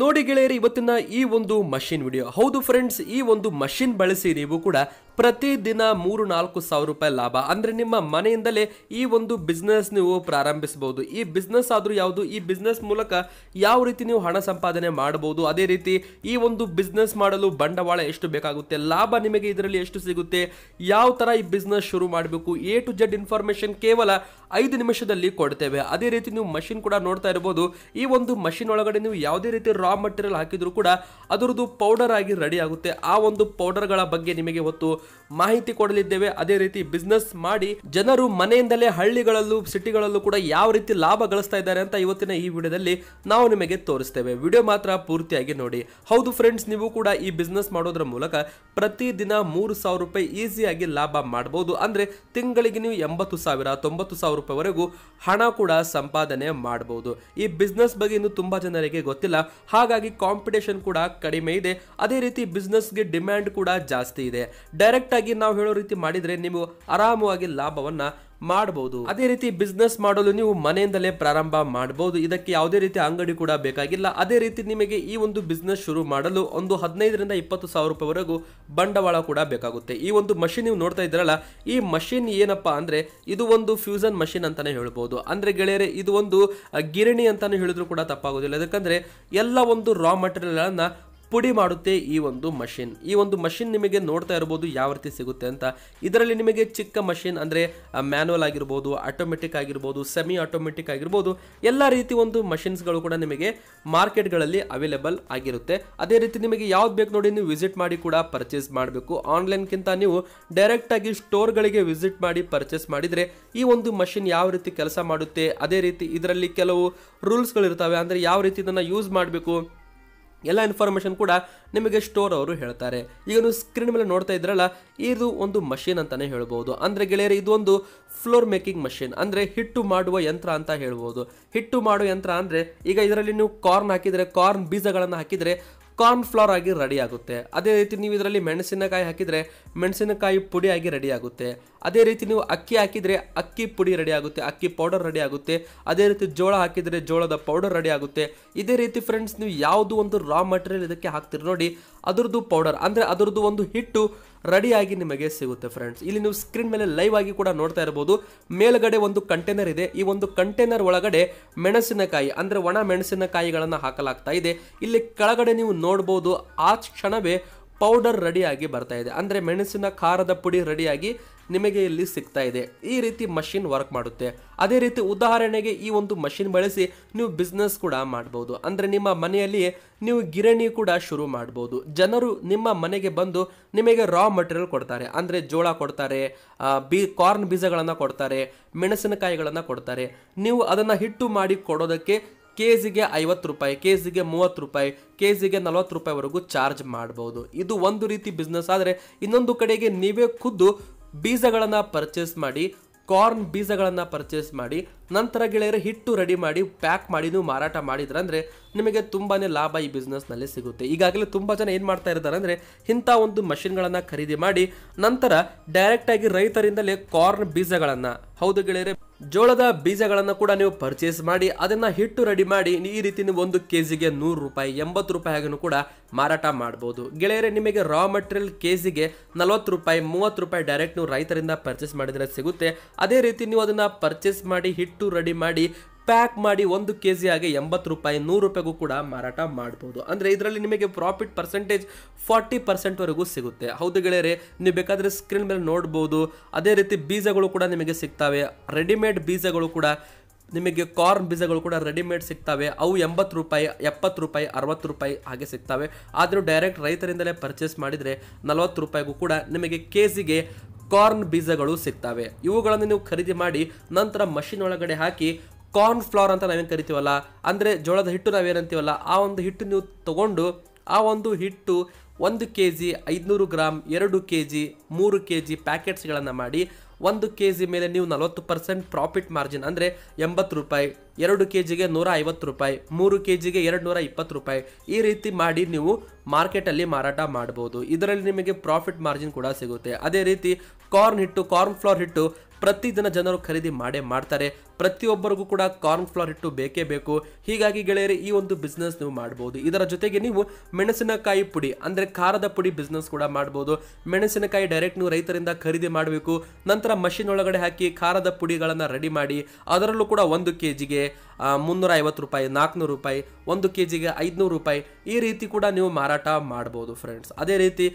ನೋಡಿ ಗೆಳೆಯರಿ ಇವತ್ತಿನ ಈ ಒಂದು ಮಷಿನ್ ವಿಡಿಯೋ ಹೌದು ಫ್ರೆಂಡ್ಸ್ ಈ ಒಂದು ಮಷಿನ್ ಬಳಸಿ ನೀವು ಕೂಡ ಪ್ರತಿದಿನ ಮೂರು ನಾಲ್ಕು ಸಾವಿರ ರೂಪಾಯಿ ಲಾಭ ಅಂದ್ರೆ ನಿಮ್ಮ ಮನೆಯಿಂದಲೇ ಈ ಒಂದು ಬಿಸ್ನೆಸ್ ನೀವು ಪ್ರಾರಂಭಿಸಬಹುದು ಈ ಬಿಸ್ನೆಸ್ ಆದರೂ ಯಾವುದು ಈ ಬಿಸ್ನೆಸ್ ಮೂಲಕ ಯಾವ ರೀತಿ ನೀವು ಹಣ ಸಂಪಾದನೆ ಮಾಡಬಹುದು ಅದೇ ರೀತಿ ಈ ಒಂದು ಬಿಸ್ನೆಸ್ ಮಾಡಲು ಬಂಡವಾಳ ಎಷ್ಟು ಬೇಕಾಗುತ್ತೆ ಲಾಭ ನಿಮಗೆ ಇದರಲ್ಲಿ ಎಷ್ಟು ಸಿಗುತ್ತೆ ಯಾವ ತರ ಈ ಬಿಸ್ನೆಸ್ ಶುರು ಮಾಡಬೇಕು ಎ ಟು ಜೆಡ್ ಇನ್ಫಾರ್ಮೇಶನ್ ಕೇವಲ ಐದು ನಿಮಿಷದಲ್ಲಿ ಕೊಡ್ತೇವೆ ಅದೇ ರೀತಿ ನೀವು ಮಷಿನ್ ಕೂಡ ನೋಡ್ತಾ ಇರಬಹುದು ಈ ಒಂದು ಮಷಿನ್ ಒಳಗಡೆ ನೀವು ಯಾವುದೇ ರೀತಿ ರಾ ಮಟೀರಿಯಲ್ ಹಾಕಿದ್ರು ಕೂಡ ಅದರದ್ದು ಪೌಡರ್ ಆಗಿ ರೆಡಿ ಆಗುತ್ತೆ ಆ ಒಂದು ಪೌಡರ್ಗಳ ಬಗ್ಗೆ ನಿಮಗೆ ಇವತ್ತು ಮಾಹಿತಿ ಕೊಡಲಿದ್ದೇವೆ ಅದೇ ರೀತಿ ಬಿಸ್ನೆಸ್ ಮಾಡಿ ಜನರು ಮನೆಯಿಂದಲೇ ಹಳ್ಳಿಗಳಲ್ಲೂ ಸಿಟಿಗಳಲ್ಲೂ ಕೂಡ ಯಾವ ರೀತಿ ಲಾಭ ಗಳಿಸ್ತಾ ಇದ್ದಾರೆ ಅಂತ ಇವತ್ತಿನ ಈ ವಿಡಿಯೋದಲ್ಲಿ ನಾವು ನಿಮಗೆ ತೋರಿಸ್ತೇವೆ ವಿಡಿಯೋ ಮಾತ್ರ ಪೂರ್ತಿಯಾಗಿ ನೋಡಿ ಹೌದು ಫ್ರೆಂಡ್ಸ್ ನೀವು ಕೂಡ ಈ ಬಿಸ್ನೆಸ್ ಮಾಡೋದ್ರ ಮೂಲಕ ಪ್ರತಿದಿನ ಮೂರು ಸಾವಿರ ರೂಪಾಯಿ ಈಸಿಯಾಗಿ ಲಾಭ ಮಾಡಬಹುದು ಅಂದ್ರೆ ತಿಂಗಳಿಗೆ ನೀವು ಎಂಬತ್ತು ಸಾವಿರ ತೊಂಬತ್ತು ಸಾವಿರ ರೂಪಾಯಿವರೆಗೂ ಹಣ ಕೂಡ ಸಂಪಾದನೆ ಮಾಡಬಹುದು ಈ ಬಿಸ್ನೆಸ್ ಬಗ್ಗೆ ಇನ್ನು ತುಂಬಾ ಜನರಿಗೆ ಗೊತ್ತಿಲ್ಲ ಹಾಗಾಗಿ ಕಾಂಪಿಟೇಷನ್ ಕೂಡ ಕಡಿಮೆ ಇದೆ ಅದೇ ರೀತಿ ಬಿಸ್ನೆಸ್ಗೆ ಡಿಮ್ಯಾಂಡ್ ಕೂಡ ಜಾಸ್ತಿ ಇದೆ ಡೈರೆಕ್ಟಾಗಿ ನಾವು ಹೇಳೋ ರೀತಿ ಮಾಡಿದರೆ ನೀವು ಆರಾಮವಾಗಿ ಲಾಭವನ್ನು ಮಾಡಬಹುದು ಅದೇ ರೀತಿ ಬಿಸ್ನೆಸ್ ಮಾಡಲು ನೀವು ಮನೆಯಿಂದಲೇ ಪ್ರಾರಂಭ ಮಾಡಬಹುದು ಇದಕ್ಕೆ ಯಾವುದೇ ರೀತಿ ಅಂಗಡಿ ಕೂಡ ಬೇಕಾಗಿಲ್ಲ ಅದೇ ರೀತಿ ನಿಮಗೆ ಈ ಒಂದು ಬಿಸ್ನೆಸ್ ಶುರು ಮಾಡಲು ಒಂದು ಹದಿನೈದರಿಂದ ಇಪ್ಪತ್ತು ಸಾವಿರ ರೂಪಾಯಿವರೆಗೂ ಬಂಡವಾಳ ಕೂಡ ಬೇಕಾಗುತ್ತೆ ಈ ಒಂದು ಮಷಿನ್ ನೀವು ನೋಡ್ತಾ ಇದ್ರಲ್ಲ ಈ ಮಷಿನ್ ಏನಪ್ಪಾ ಅಂದ್ರೆ ಇದು ಒಂದು ಫ್ಯೂಸನ್ ಮಷಿನ್ ಅಂತಾನೆ ಹೇಳ್ಬೋದು ಅಂದ್ರೆ ಗೆಳೆಯರೆ ಇದು ಒಂದು ಗಿರಣಿ ಅಂತಾನೆ ಹೇಳಿದ್ರು ಕೂಡ ತಪ್ಪಾಗೋದಿಲ್ಲ ಯಾಕಂದ್ರೆ ಎಲ್ಲ ಒಂದು ರಾ ಮಟೀರಿಯಲ್ ಅನ್ನ ಪುಡಿ ಮಾಡುತ್ತೆ ಈ ಒಂದು ಮಷಿನ್ ಈ ಒಂದು ಮಷಿನ್ ನಿಮಗೆ ನೋಡ್ತಾ ಇರ್ಬೋದು ಯಾವ ರೀತಿ ಸಿಗುತ್ತೆ ಅಂತ ಇದರಲ್ಲಿ ನಿಮಗೆ ಚಿಕ್ಕ ಮಷಿನ್ ಅಂದರೆ ಮ್ಯಾನುವಲ್ ಆಗಿರ್ಬೋದು ಆಟೋಮೆಟಿಕ್ ಆಗಿರ್ಬೋದು ಸೆಮಿ ಆಟೋಮೆಟಿಕ್ ಆಗಿರ್ಬೋದು ಎಲ್ಲ ರೀತಿ ಒಂದು ಮಷಿನ್ಸ್ಗಳು ಕೂಡ ನಿಮಗೆ ಮಾರ್ಕೆಟ್ಗಳಲ್ಲಿ ಅವೈಲೇಬಲ್ ಆಗಿರುತ್ತೆ ಅದೇ ರೀತಿ ನಿಮಗೆ ಯಾವ್ದು ಬೇಕು ನೋಡಿ ನೀವು ವಿಸಿಟ್ ಮಾಡಿ ಕೂಡ ಪರ್ಚೇಸ್ ಮಾಡಬೇಕು ಆನ್ಲೈನ್ಗಿಂತ ನೀವು ಡೈರೆಕ್ಟಾಗಿ ಸ್ಟೋರ್ಗಳಿಗೆ ವಿಸಿಟ್ ಮಾಡಿ ಪರ್ಚೇಸ್ ಮಾಡಿದರೆ ಈ ಒಂದು ಮಷಿನ್ ಯಾವ ರೀತಿ ಕೆಲಸ ಮಾಡುತ್ತೆ ಅದೇ ರೀತಿ ಇದರಲ್ಲಿ ಕೆಲವು ರೂಲ್ಸ್ಗಳಿರ್ತವೆ ಅಂದರೆ ಯಾವ ರೀತಿ ಇದನ್ನು ಯೂಸ್ ಮಾಡಬೇಕು ಎಲ್ಲ ಇನ್ಫಾರ್ಮೇಷನ್ ಕೂಡ ನಿಮಗೆ ಸ್ಟೋರ್ ಅವರು ಹೇಳ್ತಾರೆ ಈಗ ನೀವು ಸ್ಕ್ರೀನ್ ಮೇಲೆ ನೋಡ್ತಾ ಇದ್ರಲ್ಲ ಇದು ಒಂದು ಮಷೀನ್ ಅಂತಾನೆ ಹೇಳ್ಬೋದು ಅಂದರೆ ಗೆಳೆಯರೆ ಇದು ಒಂದು ಫ್ಲೋರ್ ಮೇಕಿಂಗ್ ಮಷಿನ್ ಅಂದರೆ ಹಿಟ್ಟು ಮಾಡುವ ಯಂತ್ರ ಅಂತ ಹೇಳ್ಬೋದು ಹಿಟ್ಟು ಮಾಡುವ ಯಂತ್ರ ಅಂದರೆ ಈಗ ಇದರಲ್ಲಿ ನೀವು ಕಾರ್ನ್ ಹಾಕಿದರೆ ಕಾರ್ನ್ ಬೀಜಗಳನ್ನು ಹಾಕಿದರೆ ಕಾರ್ನ್ ಫ್ಲವರ್ ಆಗಿ ರೆಡಿ ಆಗುತ್ತೆ ಅದೇ ರೀತಿ ನೀವು ಇದರಲ್ಲಿ ಮೆಣಸಿನಕಾಯಿ ಹಾಕಿದರೆ ಮೆಣಸಿನಕಾಯಿ ಪುಡಿ ಆಗಿ ರೆಡಿ ಆಗುತ್ತೆ ಅದೇ ರೀತಿ ನೀವು ಅಕ್ಕಿ ಹಾಕಿದರೆ ಅಕ್ಕಿ ಪುಡಿ ರೆಡಿ ಆಗುತ್ತೆ ಅಕ್ಕಿ ಪೌಡರ್ ರೆಡಿ ಆಗುತ್ತೆ ಅದೇ ರೀತಿ ಜೋಳ ಹಾಕಿದರೆ ಜೋಳದ ಪೌಡರ್ ರೆಡಿ ಆಗುತ್ತೆ ಇದೇ ರೀತಿ ಫ್ರೆಂಡ್ಸ್ ನೀವು ಯಾವುದು ಒಂದು ರಾ ಮಟೀರಿಯಲ್ ಇದಕ್ಕೆ ಹಾಕ್ತೀರಿ ನೋಡಿ ಅದರದ್ದು ಪೌಡರ್ ಅಂದರೆ ಅದರದ್ದು ಒಂದು ಹಿಟ್ಟು ರೆಡಿಯಾಗಿ ನಿಮಗೆ ಸಿಗುತ್ತೆ ಫ್ರೆಂಡ್ಸ್ ಇಲ್ಲಿ ನೀವು ಸ್ಕ್ರೀನ್ ಮೇಲೆ ಲೈವ್ ಆಗಿ ಕೂಡ ನೋಡ್ತಾ ಇರಬಹುದು ಮೇಲ್ಗಡೆ ಒಂದು ಕಂಟೈನರ್ ಇದೆ ಈ ಒಂದು ಕಂಟೈನರ್ ಒಳಗಡೆ ಮೆಣಸಿನಕಾಯಿ ಅಂದರೆ ಒಣ ಮೆಣಸಿನಕಾಯಿಗಳನ್ನು ಹಾಕಲಾಗ್ತಾ ಇದೆ ಇಲ್ಲಿ ಕೆಳಗಡೆ ನೀವು ನೋಡ್ಬೋದು ಆ ಕ್ಷಣವೇ ಪೌಡರ್ ರೆಡಿಯಾಗಿ ಬರ್ತಾ ಇದೆ ಅಂದರೆ ಮೆಣಸಿನ ಖಾರದ ಪುಡಿ ರೆಡಿಯಾಗಿ ನಿಮಗೆ ಇಲ್ಲಿ ಸಿಗ್ತಾ ಇದೆ ಈ ರೀತಿ ಮಷಿನ್ ವರ್ಕ್ ಮಾಡುತ್ತೆ ಅದೇ ರೀತಿ ಉದಾಹರಣೆಗೆ ಈ ಒಂದು ಮಷಿನ್ ಬಳಸಿ ನೀವು ಬಿಸ್ನೆಸ್ ಕೂಡ ಮಾಡ್ಬೋದು ಅಂದರೆ ನಿಮ್ಮ ಮನೆಯಲ್ಲಿ ನೀವು ಗಿರಣಿ ಕೂಡ ಶುರು ಮಾಡ್ಬೋದು ಜನರು ನಿಮ್ಮ ಮನೆಗೆ ಬಂದು ನಿಮಗೆ ರಾ ಮಟೀರಿಯಲ್ ಕೊಡ್ತಾರೆ ಅಂದರೆ ಜೋಳ ಕೊಡ್ತಾರೆ ಬೀ ಕಾರ್ನ್ ಬೀಜಗಳನ್ನು ಕೊಡ್ತಾರೆ ಮೆಣಸಿನಕಾಯಿಗಳನ್ನು ಕೊಡ್ತಾರೆ ನೀವು ಅದನ್ನು ಹಿಟ್ಟು ಮಾಡಿ ಕೊಡೋದಕ್ಕೆ ಕೆ ಜಿಗೆ ಐವತ್ತು ರೂಪಾಯಿ ಕೆ ಜಿಗೆ ಮೂವತ್ತು ರೂಪಾಯಿ ಕೆ ಜಿಗೆ ನಲ್ವತ್ತು ರೂಪಾಯಿವರೆಗೂ ಚಾರ್ಜ್ ಮಾಡ್ಬೋದು ಇದು ಒಂದು ರೀತಿ ಬಿಸ್ನೆಸ್ ಆದರೆ ಇನ್ನೊಂದು ಕಡೆಗೆ ನೀವೇ ಖುದ್ದು ಬೀಜಗಳನ್ನು ಪರ್ಚೇಸ್ ಮಾಡಿ ಕಾರ್ನ್ ಬೀಜಗಳನ್ನು ಪರ್ಚೇಸ್ ಮಾಡಿ ನಂತರ ಗೆಳೆಯರು ಹಿಟ್ಟು ರೆಡಿ ಮಾಡಿ ಪ್ಯಾಕ್ ಮಾಡಿನೂ ಮಾರಾಟ ಮಾಡಿದ್ರಂದರೆ ನಿಮಗೆ ತುಂಬಾ ಲಾಭ ಈ ಬಿಸ್ನೆಸ್ನಲ್ಲಿ ಸಿಗುತ್ತೆ ಈಗಾಗಲೇ ತುಂಬ ಜನ ಏನು ಮಾಡ್ತಾ ಇರ್ತಾರೆ ಅಂದರೆ ಇಂಥ ಒಂದು ಮಷಿನ್ಗಳನ್ನು ಖರೀದಿ ಮಾಡಿ ನಂತರ ಡೈರೆಕ್ಟಾಗಿ ರೈತರಿಂದಲೇ ಕಾರ್ನ್ ಬೀಜಗಳನ್ನು ಹೌದು ಗೆಳೆಯರೆ ಜೋಳದ ಬೀಜಗಳನ್ನು ಕೂಡ ನೀವು ಪರ್ಚೇಸ್ ಮಾಡಿ ಅದನ್ನ ಹಿಟ್ಟು ರೆಡಿ ಮಾಡಿ ಈ ರೀತಿ ನೀವು ಒಂದು ಕೆ ಜಿಗೆ ನೂರು ರೂಪಾಯಿ ಎಂಬತ್ತು ರೂಪಾಯಿ ಹಾಗೂ ಕೂಡ ಮಾರಾಟ ಮಾಡಬಹುದು ಗೆಳೆಯರೆ ನಿಮಗೆ ರಾ ಮಟೀರಿಯಲ್ ಕೆ ಜಿಗೆ ನಲವತ್ತು ರೂಪಾಯಿ ಮೂವತ್ತು ರೂಪಾಯಿ ಡೈರೆಕ್ಟ್ ನೀವು ರೈತರಿಂದ ಪರ್ಚೇಸ್ ಮಾಡಿದರೆ ಸಿಗುತ್ತೆ ಅದೇ ರೀತಿ ನೀವು ಅದನ್ನು ಪರ್ಚೇಸ್ ಮಾಡಿ ಹಿಟ್ಟು ರೆಡಿ ಮಾಡಿ ಪ್ಯಾಕ್ ಮಾಡಿ ಒಂದು ಕೆ ಜಿ ಹಾಗೆ ಎಂಬತ್ತು ರೂಪಾಯಿ ನೂರು ರೂಪಾಯಿಗೂ ಕೂಡ ಮಾರಾಟ ಮಾಡ್ಬೋದು ಅಂದರೆ ಇದರಲ್ಲಿ ನಿಮಗೆ ಪ್ರಾಫಿಟ್ ಪರ್ಸೆಂಟೇಜ್ ಫಾರ್ಟಿ ಪರ್ಸೆಂಟ್ವರೆಗೂ ಸಿಗುತ್ತೆ ಹೌದು ಗೆಳೆಯರೆ ನೀವು ಬೇಕಾದರೆ ಸ್ಕ್ರೀನ್ ಮೇಲೆ ನೋಡ್ಬೋದು ಅದೇ ರೀತಿ ಬೀಜಗಳು ಕೂಡ ನಿಮಗೆ ಸಿಗ್ತವೆ ರೆಡಿಮೇಡ್ ಬೀಜಗಳು ಕೂಡ ನಿಮಗೆ ಕಾರ್ನ್ ಬೀಜಗಳು ಕೂಡ ರೆಡಿಮೇಡ್ ಸಿಗ್ತವೆ ಅವು ಎಂಬತ್ತು ರೂಪಾಯಿ ಎಪ್ಪತ್ತು ರೂಪಾಯಿ ಅರವತ್ತು ರೂಪಾಯಿ ಹಾಗೆ ಸಿಗ್ತವೆ ಆದರೂ ಡೈರೆಕ್ಟ್ ರೈತರಿಂದಲೇ ಪರ್ಚೇಸ್ ಮಾಡಿದರೆ ನಲವತ್ತು ರೂಪಾಯಿಗೂ ಕೂಡ ನಿಮಗೆ ಕೆ ಜಿಗೆ ಕಾರ್ನ್ ಬೀಜಗಳು ಸಿಗ್ತವೆ ಇವುಗಳನ್ನು ನೀವು ಖರೀದಿ ಮಾಡಿ ನಂತರ ಮಷಿನ್ ಒಳಗಡೆ ಹಾಕಿ ಕಾರ್ನ್ ಫ್ಲವರ್ ಅಂತ ನಾವೇನು ಕರಿತೀವಲ್ಲ ಅಂದರೆ ಜೋಳದ ಹಿಟ್ಟು ನಾವೇನಂತೀವಲ್ಲ ಆ ಒಂದು ಹಿಟ್ಟು ನೀವು ತೊಗೊಂಡು ಆ ಒಂದು ಹಿಟ್ಟು ಒಂದು ಕೆ ಜಿ ಐದುನೂರು ಗ್ರಾಮ್ ಎರಡು ಕೆ ಜಿ ಮೂರು ಕೆ ಜಿ ಪ್ಯಾಕೆಟ್ಸ್ಗಳನ್ನು ಮಾಡಿ ಒಂದು ಕೆ ಜಿ ಮೇಲೆ ನೀವು ನಲವತ್ತು ಪರ್ಸೆಂಟ್ ಪ್ರಾಫಿಟ್ ಮಾರ್ಜಿನ್ ಅಂದರೆ ಎಂಬತ್ತು ರೂಪಾಯಿ ಎರಡು ಕೆ ಜಿಗೆ ನೂರ ಐವತ್ತು ರೂಪಾಯಿ ಮೂರು ಕೆ ಜಿಗೆ ಎರಡು ನೂರ ಇಪ್ಪತ್ತು ರೂಪಾಯಿ ಈ ರೀತಿ ಮಾಡಿ ನೀವು ಮಾರ್ಕೆಟಲ್ಲಿ ಮಾರಾಟ ಮಾಡ್ಬೋದು ಇದರಲ್ಲಿ ನಿಮಗೆ ಪ್ರಾಫಿಟ್ ಮಾರ್ಜಿನ್ ಕೂಡ ಸಿಗುತ್ತೆ ಅದೇ ರೀತಿ ಕಾರ್ನ್ ಹಿಟ್ಟು ಕಾರ್ನ್ ಫ್ಲೋರ್ ಹಿಟ್ಟು ಪ್ರತಿದಿನ ಜನರು ಖರೀದಿ ಮಾಡೇ ಮಾಡ್ತಾರೆ ಪ್ರತಿಯೊಬ್ಬರಿಗೂ ಕೂಡ ಕಾರ್ನ್ ಫ್ಲೋರ್ ಹಿಟ್ಟು ಬೇಕೇ ಬೇಕು ಹೀಗಾಗಿ ಗೆಳೆಯರೆ ಈ ಒಂದು ಬಿಸ್ನೆಸ್ ನೀವು ಮಾಡ್ಬೋದು ಇದರ ಜೊತೆಗೆ ನೀವು ಮೆಣಸಿನಕಾಯಿ ಪುಡಿ ಅಂದರೆ ಖಾರದ ಪುಡಿ ಬಿಸ್ನೆಸ್ ಕೂಡ ಮಾಡ್ಬೋದು ಮೆಣಸಿನಕಾಯಿ ಡೈರೆಕ್ಟ್ ನೀವು ರೈತರಿಂದ ಖರೀದಿ ಮಾಡಬೇಕು ನಂತರ ಮಷಿನ್ ಒಳಗಡೆ ಹಾಕಿ ಖಾರದ ಪುಡಿಗಳನ್ನು ರೆಡಿ ಮಾಡಿ ಅದರಲ್ಲೂ ಕೂಡ ಒಂದು ಕೆ ಜಿಗೆ ಮುನ್ನೂರ ಐವತ್ತು ರೂಪಾಯಿ ನಾಲ್ಕುನೂರು ರೂಪಾಯಿ ಒಂದು ಕೆ ಜಿಗೆ ಐದುನೂರು ರೂಪಾಯಿ ಈ ರೀತಿ ಕೂಡ ನೀವು ಮಾರಾಟ ಮಾಡ್ಬೋದು ಫ್ರೆಂಡ್ಸ್ ಅದೇ ರೀತಿ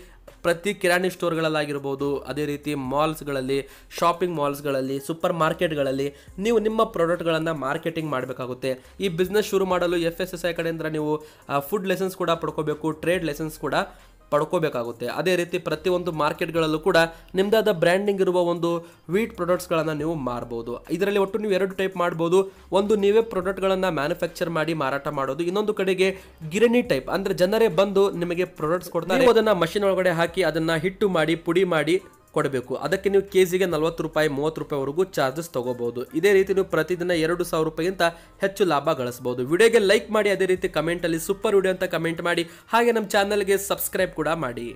ಪ್ರತಿ ಕಿರಾಣಿ ಸ್ಟೋರ್ಗಳಲ್ಲಾಗಿರ್ಬೋದು ಅದೇ ರೀತಿ ಮಾಲ್ಸ್ಗಳಲ್ಲಿ ಶಾಪಿಂಗ್ ಮಾಲ್ಸ್ಗಳಲ್ಲಿ ಸೂಪರ್ ಮಾರ್ಕೆಟ್ಗಳಲ್ಲಿ ನೀವು ನಿಮ್ಮ ಪ್ರಾಡಕ್ಟ್ಗಳನ್ನು ಮಾರ್ಕೆಟಿಂಗ್ ಮಾಡಬೇಕಾಗುತ್ತೆ ಈ ಬಿಸ್ನೆಸ್ ಶುರು ಮಾಡಲು ಎಫ್ ಎಸ್ ಎಸ್ ಐ ಕಡೆಯಿಂದ ನೀವು ಫುಡ್ ಲೆಸನ್ಸ್ ಕೂಡ ಪಡ್ಕೋಬೇಕು ಟ್ರೇಡ್ ಲೆಸನ್ಸ್ ಕೂಡ ಪಡ್ಕೋಬೇಕಾಗುತ್ತೆ ಅದೇ ರೀತಿ ಪ್ರತಿಯೊಂದು ಮಾರ್ಕೆಟ್ಗಳಲ್ಲೂ ಕೂಡ ನಿಮ್ಮದಾದ ಬ್ರ್ಯಾಂಡಿಂಗ್ ಇರುವ ಒಂದು ವೀಟ್ ಪ್ರಾಡಕ್ಟ್ಸ್ಗಳನ್ನು ನೀವು ಮಾರ್ಬೋದು ಇದರಲ್ಲಿ ಒಟ್ಟು ನೀವು ಎರಡು ಟೈಪ್ ಮಾಡ್ಬೋದು ಒಂದು ನೀವೇ ಪ್ರಾಡಕ್ಟ್ಗಳನ್ನು ಮ್ಯಾನುಫ್ಯಾಕ್ಚರ್ ಮಾಡಿ ಮಾರಾಟ ಮಾಡೋದು ಇನ್ನೊಂದು ಕಡೆಗೆ ಗಿರಣಿ ಟೈಪ್ ಅಂದರೆ ಜನರೇ ಬಂದು ನಿಮಗೆ ಪ್ರಾಡಕ್ಟ್ಸ್ ಕೊಡ್ತಾರೆ ಅದನ್ನು ಮಷಿನ್ ಒಳಗಡೆ ಹಾಕಿ ಅದನ್ನು ಹಿಟ್ಟು ಮಾಡಿ ಪುಡಿ ಮಾಡಿ ಕೊಡಬೇಕು ಅದಕ್ಕೆ ನೀವು ಕೆ ಜಿಗೆ ನಲ್ವತ್ತು ರೂಪಾಯಿ ಮೂವತ್ತು ರೂಪಾಯಿವರೆಗೂ ಚಾರ್ಜಸ್ ತಗೋಬಹುದು ಇದೇ ರೀತಿ ನೀವು ಪ್ರತಿದಿನ ಎರಡು ಸಾವಿರ ರೂಪಾಯಿಗಿಂತ ಹೆಚ್ಚು ಲಾಭ ಗಳಿಸಬಹುದು ವಿಡಿಯೋಗೆ ಲೈಕ್ ಮಾಡಿ ಅದೇ ರೀತಿ ಕಮೆಂಟಲ್ಲಿ ಸೂಪರ್ ವಿಡಿಯೋ ಅಂತ ಕಮೆಂಟ್ ಮಾಡಿ ಹಾಗೆ ನಮ್ಮ ಚಾನಲ್ಗೆ ಸಬ್ಸ್ಕ್ರೈಬ್ ಕೂಡ ಮಾಡಿ